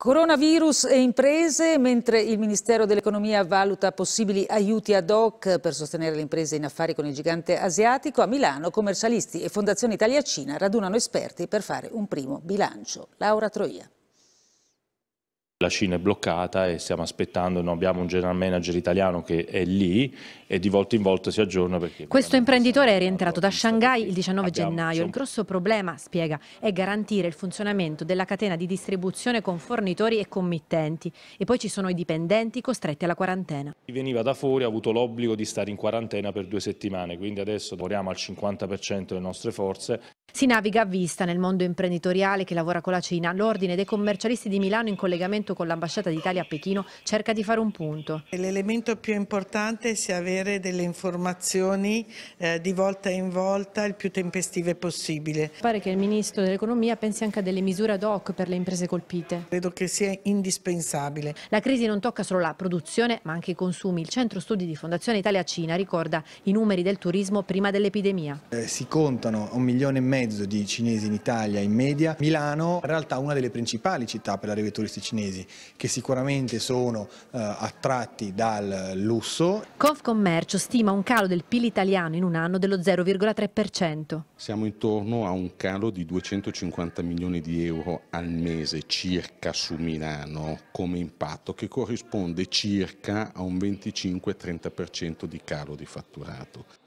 Coronavirus e imprese, mentre il Ministero dell'Economia valuta possibili aiuti ad hoc per sostenere le imprese in affari con il gigante asiatico, a Milano commercialisti e Fondazione Italia Cina radunano esperti per fare un primo bilancio. Laura Troia. La Cina è bloccata e stiamo aspettando, no? abbiamo un general manager italiano che è lì e di volta in volta si aggiorna. Questo imprenditore è rientrato da Shanghai il 19 abbiamo, gennaio. Insomma... Il grosso problema, spiega, è garantire il funzionamento della catena di distribuzione con fornitori e committenti. E poi ci sono i dipendenti costretti alla quarantena. Chi veniva da fuori ha avuto l'obbligo di stare in quarantena per due settimane, quindi adesso lavoriamo al 50% delle nostre forze. Si naviga a vista nel mondo imprenditoriale che lavora con la Cina. L'Ordine dei commercialisti di Milano in collegamento con l'ambasciata d'Italia a Pechino cerca di fare un punto. L'elemento più importante è avere delle informazioni eh, di volta in volta il più tempestive possibile. Pare che il Ministro dell'Economia pensi anche a delle misure ad hoc per le imprese colpite. Credo che sia indispensabile. La crisi non tocca solo la produzione ma anche i consumi. Il Centro Studi di Fondazione Italia-Cina ricorda i numeri del turismo prima dell'epidemia. Eh, si contano un milione e mezzo mezzo di cinesi in Italia in media, Milano è in realtà una delle principali città per l'arrivo turisti cinesi, che sicuramente sono eh, attratti dal lusso. Confcommercio stima un calo del PIL italiano in un anno dello 0,3%. Siamo intorno a un calo di 250 milioni di euro al mese circa su Milano come impatto, che corrisponde circa a un 25-30% di calo di fatturato.